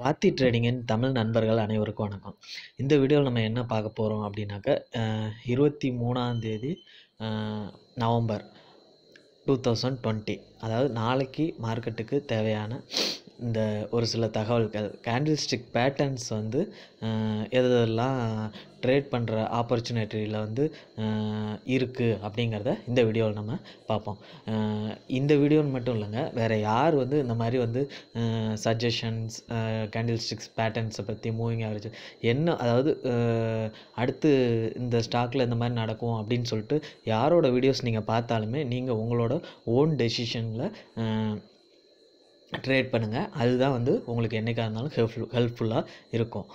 வாத்தி ட்ரேடிங்கின் தமிழ் நண்பர்கள் அனைவருக்கும் வணக்கம் இந்த வீடியோவில் நம்ம என்ன பார்க்க போகிறோம் அப்படின்னாக்கா இருபத்தி மூணாந்தேதி நவம்பர் டூ தௌசண்ட் டுவெண்ட்டி அதாவது நாளைக்கு மார்க்கெட்டுக்கு தேவையான இந்த ஒரு சில தகவல்கள் கேண்டில் ஸ்டிக் பேட்டர்ன்ஸ் வந்து எதெல்லாம் ட்ரேட் பண்ணுற ஆப்பர்ச்சுனிட்டியில் வந்து இருக்குது அப்படிங்கிறத இந்த வீடியோவில் நம்ம பார்ப்போம் இந்த வீடியோன்னு மட்டும் இல்லைங்க வேறு யார் வந்து இந்த மாதிரி வந்து சஜஷன்ஸ் கேண்டில் ஸ்டிக்ஸ் பேட்டர்ன்ஸை பற்றி மூவிங் ஆவரேஜ் என்ன அதாவது அடுத்து இந்த ஸ்டாக்கில் இந்த மாதிரி நடக்கும் அப்படின்னு சொல்லிட்டு யாரோட வீடியோஸ் நீங்கள் பார்த்தாலுமே நீங்கள் உங்களோட ஓன் டெசிஷனில் ட்ரேட் பண்ணுங்கள் அதுதான் வந்து உங்களுக்கு என்றைக்காக இருந்தாலும் ஹெல்ப்ஃபுல் ஹெல்ப்ஃபுல்லாக இருக்கும்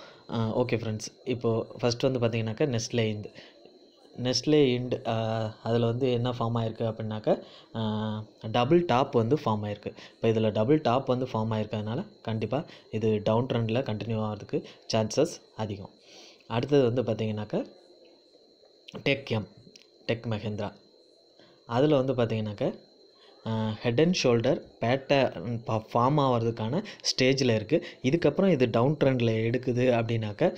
ஓகே ஃப்ரெண்ட்ஸ் இப்போது ஃபஸ்ட் வந்து பார்த்தீங்கன்னாக்கா நெஸ்ட்லே இண்டு நெஸ்ட்லே இண்டு அதில் வந்து என்ன ஃபார்ம் ஆகிருக்கு அப்படின்னாக்கா டபுள் டாப் வந்து ஃபார்ம் ஆகிருக்கு இப்போ இதில் டபுள் டாப் வந்து ஃபார்ம் ஆகிருக்கிறதுனால கண்டிப்பாக இது டவுன் ட்ரெண்டில் கண்டினியூ ஆகிறதுக்கு சான்சஸ் அதிகம் அடுத்தது வந்து பார்த்திங்கனாக்கா டெக் எம் டெக் மஹேந்திரா அதில் வந்து பார்த்திங்கனாக்கா ஹெட் அண்ட் ஷோல்டர் பேட்டை ஃபார்ம் ஆகிறதுக்கான ஸ்டேஜில் இருக்குது இதுக்கப்புறம் இது டவுன் ட்ரெண்டில் எடுக்குது அப்படின்னாக்கா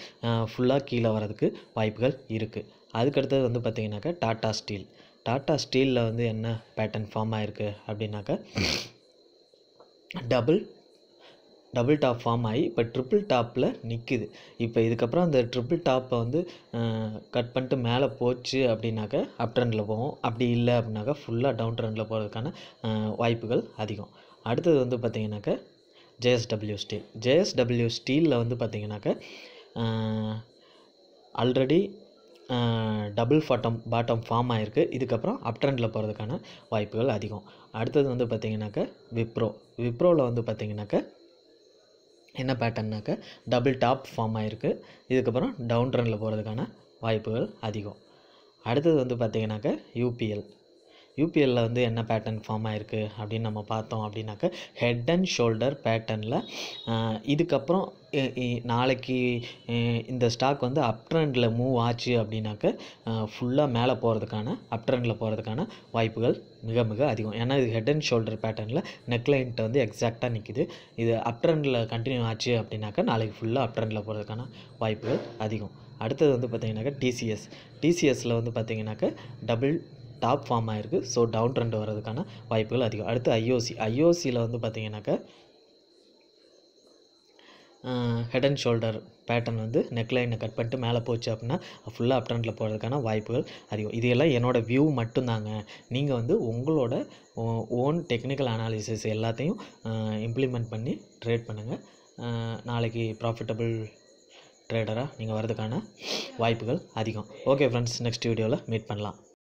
ஃபுல்லாக கீழே வரதுக்கு வாய்ப்புகள் இருக்குது அதுக்கடுத்தது வந்து பார்த்திங்கனாக்கா டாட்டா ஸ்டீல் டாட்டா ஸ்டீலில் வந்து என்ன பேட்டர்ன் ஃபார்ம் ஆகிருக்கு அப்படின்னாக்கா டபுள் டபுள் டாப் ஃபார்ம் ஆகி இப்போ ட்ரிபிள் டாப்பில் நிற்குது இப்போ இதுக்கப்புறம் அந்த ட்ரிபிள் டாப்பை வந்து கட் பண்ணிட்டு மேலே போச்சு அப்படின்னாக்கா அப் ட்ரெண்டில் போவோம் அப்படி இல்லை அப்படின்னாக்கா ஃபுல்லாக டவுன் ட்ரெண்டில் போகிறதுக்கான வாய்ப்புகள் அதிகம் அடுத்தது வந்து பார்த்திங்கனாக்கா ஜேஎஸ்டபிள்யூ ஸ்டீல் ஜேஎஸ்டபிள்யூ ஸ்டீலில் வந்து பார்த்திங்கனாக்க already double bottom bottom form ஆகிருக்கு இதுக்கப்புறம் அப் ட்ரெண்டில் போகிறதுக்கான வாய்ப்புகள் அதிகம் அடுத்தது வந்து பார்த்திங்கனாக்கா விப்ரோ விப்ரோவில் வந்து பார்த்திங்கனாக்கா என்ன பேட்டர்னாக்க டபுள் டாப் ஃபார்ம் ஆகிருக்கு இதுக்கப்புறம் டவுன் ட்ரெண்டில் போகிறதுக்கான வாய்ப்புகள் அதிகம் அடுத்தது வந்து பார்த்திங்கனாக்க யூபிஎல் யூபிஎல்லில் வந்து என்ன பேட்டர்ன் ஃபார்ம் ஆகிருக்கு அப்படின்னு நம்ம பார்த்தோம் அப்படின்னாக்க ஹெட் அண்ட் ஷோல்டர் பேட்டர்னில் இதுக்கப்புறம் நாளைக்கு இந்த ஸ்டாக் வந்து அப் ட்ரெண்டில் மூவ் ஆச்சு அப்படின்னாக்க ஃபுல்லாக மேலே போகிறதுக்கான அப் ட்ரெண்டில் போகிறதுக்கான வாய்ப்புகள் மிக மிக அதிகம் ஏன்னா இது ஹெட் அண்ட் ஷோல்டர் பேட்டர்னில் நெக்லைன்ட்டு வந்து எக்ஸாக்டாக நிற்கிது இது அப் ட்ரெண்டில் கண்டினியூ ஆச்சு அப்படின்னாக்கா நாளைக்கு ஃபுல்லாக அப் ட்ரெண்டில் போகிறதுக்கான வாய்ப்புகள் அதிகம் அடுத்தது வந்து பார்த்திங்கனாக்கா டிசிஎஸ் டிசிஎஸில் வந்து பார்த்திங்கனாக்கா டபுள் டாப் ஃபார்ம் ஆகிருக்கு ஸோ டவுன் ட்ரெண்ட் வரதுக்கான வாய்ப்புகள் அதிகம் அடுத்து ஐஓசி ஐஓசியில் வந்து பார்த்தீங்கன்னாக்கா ஹெட் அண்ட் ஷோல்டர் பேட்டர்ன் வந்து நெக்லைனை கட் பண்ணிட்டு மேலே போச்சு அப்படின்னா ஃபுல்லாக அப் ட்ரெண்டில் போகிறதுக்கான வாய்ப்புகள் அதிகம் இதெல்லாம் என்னோடய வியூ மட்டும்தாங்க நீங்கள் வந்து உங்களோட ஓன் டெக்னிக்கல் அனாலிசிஸ் எல்லாத்தையும் இம்ப்ளிமெண்ட் பண்ணி ட்ரேட் பண்ணுங்கள் நாளைக்கு ப்ராஃபிட்டபிள் ட்ரேடராக நீங்கள் வரதுக்கான வாய்ப்புகள் அதிகம் ஓகே ஃப்ரெண்ட்ஸ் நெக்ஸ்ட் வீடியோவில் மீட் பண்ணலாம்